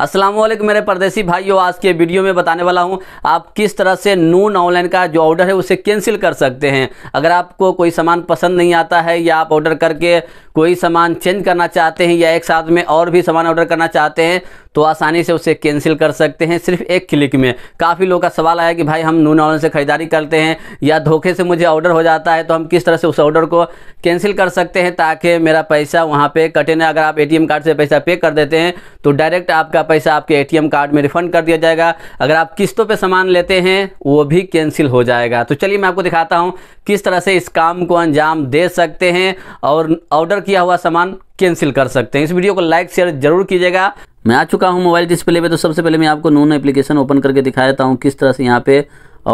अस्सलाम वालेकुम मेरे परदेसी भाइयों आज के वीडियो में बताने वाला हूं आप किस तरह से नून ऑनलाइन का जो ऑर्डर है उसे कैंसिल कर सकते हैं अगर आपको कोई सामान पसंद नहीं आता है या आप ऑर्डर करके कोई सामान चेंज करना चाहते हैं या एक साथ में और भी सामान ऑर्डर करना चाहते हैं तो आसानी से उसे कैंसिल कर सकते हैं सिर्फ एक क्लिक में काफ़ी लोगों का सवाल आया कि भाई हम नून ऑनलाइन से ख़रीदारी करते हैं या धोखे से मुझे ऑर्डर हो जाता है तो हम किस तरह से उस ऑर्डर को कैंसिल कर सकते हैं ताकि मेरा पैसा वहाँ पे कटे ना अगर आप एटीएम कार्ड से पैसा पे कर देते हैं तो डायरेक्ट आपका पैसा आपके ए कार्ड में रिफंड कर दिया जाएगा अगर आप किस्तों पर सामान लेते हैं वो भी कैंसिल हो जाएगा तो चलिए मैं आपको दिखाता हूँ किस तरह से इस काम को अंजाम दे सकते हैं और ऑर्डर किया हुआ सामान कैंसिल कर सकते हैं इस वीडियो को लाइक शेयर जरूर कीजिएगा मैं आ चुका हूं मोबाइल डिस्प्ले पे तो सबसे पहले मैं आपको नून एप्लीकेशन ओपन करके दिखा देता हूँ किस तरह से यहां पे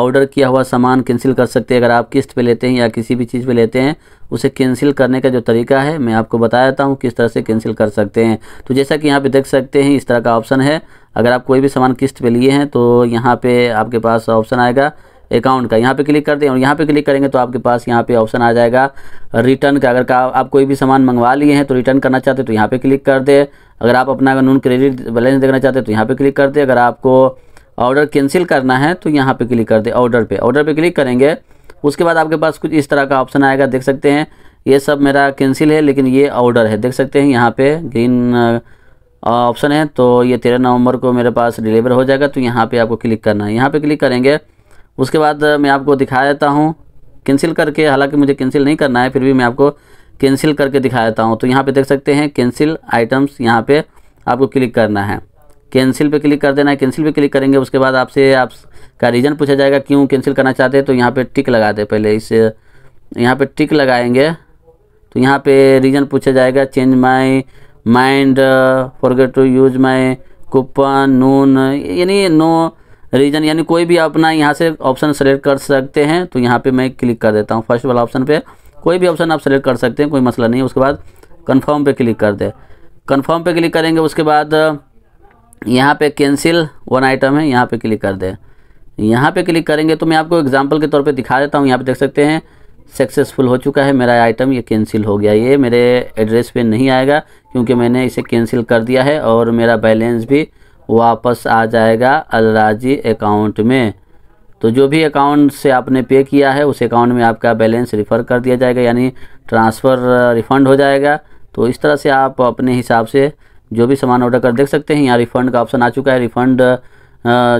ऑर्डर किया हुआ सामान कैंसिल कर सकते हैं अगर आप किस्त पे लेते हैं या किसी भी चीज़ पे लेते हैं उसे कैंसिल करने का जो तरीका है मैं आपको बता देता हूँ किस तरह से कैंसिल कर सकते हैं तो जैसा कि यहाँ पे देख सकते हैं इस तरह का ऑप्शन है अगर आप कोई भी सामान किस्त पे लिए हैं तो यहाँ पे आपके पास ऑप्शन आएगा अकाउंट का यहाँ पे क्लिक कर दें और यहाँ पे क्लिक करेंगे तो आपके पास यहाँ पे ऑप्शन आ जाएगा रिटर्न का अगर का आप कोई भी सामान मंगवा लिए हैं तो रिटर्न करना चाहते हैं तो यहाँ पे क्लिक कर दे अगर आप अपना नॉन क्रेडिट बैलेंस देखना चाहते हैं तो यहाँ पे क्लिक कर दें अगर आपको ऑर्डर कैंसिल करना है तो यहाँ पर क्लिक कर दें ऑर्डर पर ऑर्डर पर क्लिक करेंगे उसके बाद आपके पास कुछ इस तरह का ऑप्शन आएगा देख सकते हैं ये सब मेरा कैंसिल है लेकिन ये ऑर्डर है देख सकते हैं यहाँ पर ग्रीन ऑप्शन है तो ये तेरह नवंबर को मेरे पास डिलीवर हो जाएगा तो यहाँ पे आपको क्लिक करना है यहाँ पे क्लिक करेंगे उसके बाद मैं आपको दिखा देता हूँ कैंसिल करके हालांकि मुझे कैंसिल नहीं करना है फिर भी मैं आपको कैंसिल करके दिखा देता हूँ तो यहाँ पे देख सकते हैं कैंसिल आइटम्स यहाँ पे आपको क्लिक करना है कैंसिल पे क्लिक कर देना है कैंसिल पे क्लिक करेंगे उसके बाद आपसे आपका रीज़न पूछा जाएगा क्यों कैंसिल करना चाहते हैं तो यहाँ पर टिक लगा दे पहले इस यहाँ पर टिक लगाएंगे तो यहाँ पर रीज़न पूछा जाएगा change my mind forget to use my coupon none यानी नो रीजन यानी कोई भी अपना यहाँ से ऑप्शन सेलेक्ट कर सकते हैं तो यहाँ पे मैं क्लिक कर देता हूँ फर्स्ट वाला ऑप्शन पे कोई भी ऑप्शन आप सेलेक्ट कर सकते हैं कोई मसला नहीं है उसके बाद कन्फर्म पर क्लिक कर दे कन्फर्म पर क्लिक करेंगे उसके बाद यहाँ पर कैंसिल वन आइटम है यहाँ पर क्लिक कर दे यहाँ पर क्लिक करेंगे तो मैं आपको एग्जाम्पल के तौर पर दिखा देता हूँ यहाँ पर देख सकते हैं सक्सेसफुल हो चुका है मेरा आइटम ये कैंसिल हो गया ये मेरे एड्रेस पे नहीं आएगा क्योंकि मैंने इसे कैंसिल कर दिया है और मेरा बैलेंस भी वापस आ जाएगा अलराजी अकाउंट में तो जो भी अकाउंट से आपने पे किया है उस अकाउंट में आपका बैलेंस रिफ़र कर दिया जाएगा यानी ट्रांसफ़र रिफ़ंड हो जाएगा तो इस तरह से आप अपने हिसाब से जो भी सामान ऑर्डर कर देख सकते हैं यहाँ रिफ़ंड का ऑप्शन आ चुका है रिफ़ंड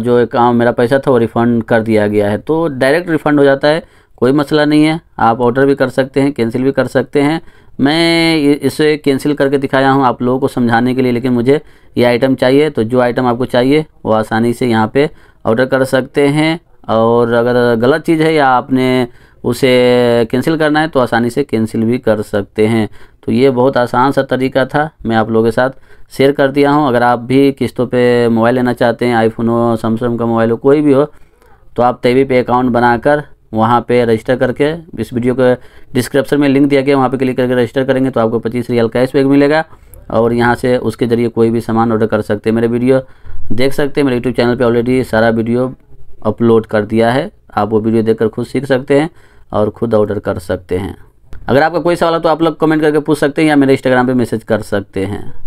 जो अकाउंट मेरा पैसा था वो रिफ़ंड कर दिया गया है तो डायरेक्ट रिफ़ंड हो जाता है कोई मसला नहीं है आप ऑर्डर भी कर सकते हैं कैंसिल भी कर सकते हैं मैं इसे कैंसिल करके दिखाया हूँ आप लोगों को समझाने के लिए लेकिन मुझे ये आइटम चाहिए तो जो आइटम आपको चाहिए वो आसानी से यहाँ पे ऑर्डर कर सकते हैं और अगर गलत चीज़ है या आपने उसे कैंसिल करना है तो आसानी से कैंसिल भी कर सकते हैं तो ये बहुत आसान सा तरीका था मैं आप लोगों के साथ शेयर कर दिया हूँ अगर आप भी किस्तों पे मोबाइल लेना चाहते हैं आईफोन हो सैमसंग का मोबाइल हो कोई भी हो तो आप तेवी पे अकाउंट बनाकर वहाँ पे रजिस्टर करके इस वीडियो के डिस्क्रिप्शन में लिंक दिया गया वहाँ पे क्लिक करके रजिस्टर करेंगे तो आपको पच्चीस रियल कैशबैक मिलेगा और यहाँ से उसके ज़रिए कोई भी सामान ऑर्डर कर सकते हैं मेरे वीडियो देख सकते हैं मेरे यूट्यूब चैनल पे ऑलरेडी सारा वीडियो अपलोड कर दिया है आप वो वीडियो देख खुद सीख सकते हैं और खुद ऑर्डर कर सकते हैं अगर आपका कोई सवाल हो तो आप लोग कमेंट करके पूछ सकते हैं या मेरे इंस्टाग्राम पर मैसेज कर सकते हैं